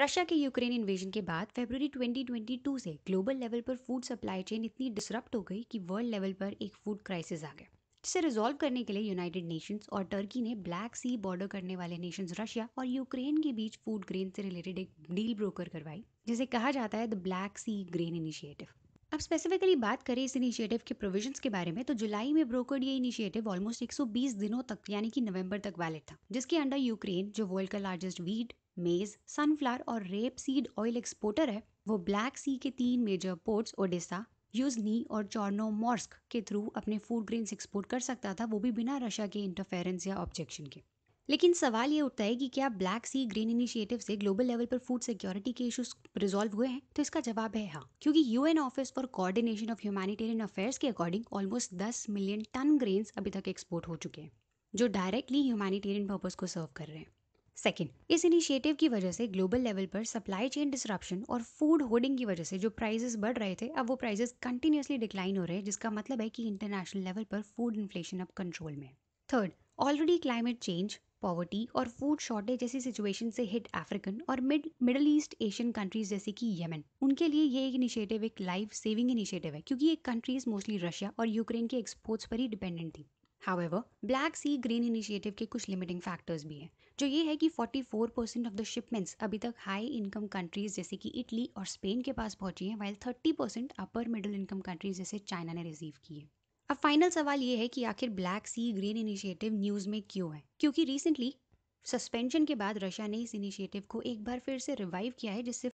Russia के Ukraine invasion के बाद फरवरी 2022 से ग्लोबल लेवल पर फूड सप्लाई चेन इतनी डिसरप्ट हो गई कि वर्ल्ड लेवल पर एक फूड क्राइसिस आ गया जिसे रिजॉल्व करने के लिए यूनाइटेड नेशंस और टर्की ने ब्लैक सी बॉर्डर करने वाले नेशंस रशिया और यूक्रेन के बीच फूड ग्रेन से रिलेटेड एक डील ब्रोकर करवाई जिसे कहा जाता है the Black Sea grain initiative अब स्पेसिफिकली बात करें इस इनिशिएटिव के प्रोविजंस के बारे में तो जुलाई में ब्रोकर्ड ये इनिशिएटिव ऑलमोस्ट 120 दिनों तक यानी कि नवंबर तक वैलिड था जिसके अंडर यूक्रेन जो वर्ल्ड का लार्जेस्ट वीट मेज़ सनफ्लावर और रेप सीड ऑयल एक्सपोर्टर है वो ब्लैक सी के तीन मेजर पोर्ट्स ओडिशा यूजनी और चौर्नो मॉर्स्क के थ्रू अपने फूड ग्रेन्स एक्सपोर्ट कर सकता था वो भी बिना रशिया के इंटरफेरेंस या ऑब्जेक्शन के लेकिन सवाल ये उठता है कि क्या ब्लैक सी ग्रीन इनिशिएटिव से ग्लोबल लेवल पर फूड सिक्योरिटी के इश्यूज रिजॉल्व हुए हैं तो इसका जवाब है हाँ क्योंकि UN office for coordination of humanitarian affairs के according almost 10 million ton grains अभी तक एक्सपोर्ट हो चुके हैं जो डायरेक्टली ह्यूमैनिटेरियन पर्पज को सर्व कर रहे हैं सेकेंड इस इनिशिएटिव की वजह से ग्लोबल लेवल पर सप्लाई चेन डिसरप्शन और फूड होर्डिंग की वजह से जो प्राइजेस बढ़ रहे थे अब वो प्राइजेस कंटिन्यूसली डिक्लाइन हो रहे हैं जिसका मतलब है कि इंटरनेशनल लेवल पर फूड इन्फ्लेशन अब कंट्रोल में third already climate change poverty और फूड शॉर्टेज जैसी सिचुएशन से हिट अफ्रीकन और mid middle east Asian countries जैसे कि यमन उनके लिए ये एक इनिशिएटिव एक लाइफ सेविंग इनिशिएटिव है क्योंकि ये कंट्रीज मोस्टली रशिया और यूक्रेन के एक्सपोर्ट्स पर ही डिपेंडेंट थी however Black Sea green initiative के कुछ लिमिटिंग फैक्टर्स भी हैं जो ये है कि 44 परसेंट ऑफ द शिपमेंट्स अभी तक हाई इनकम कंट्रीज जैसे कि इटली और स्पेन के पास पहुंची हैं while 30 percent upper middle income countries जैसे चाइना ने रिसीव की है अब फाइनल सवाल ये है कि आखिर Black Sea green initiative news में क्यों है क्योंकि रिसेंटली सस्पेंशन के बाद रशिया ने इस इनिशिएटिव को एक बार फिर से रिवाइव किया है जिससे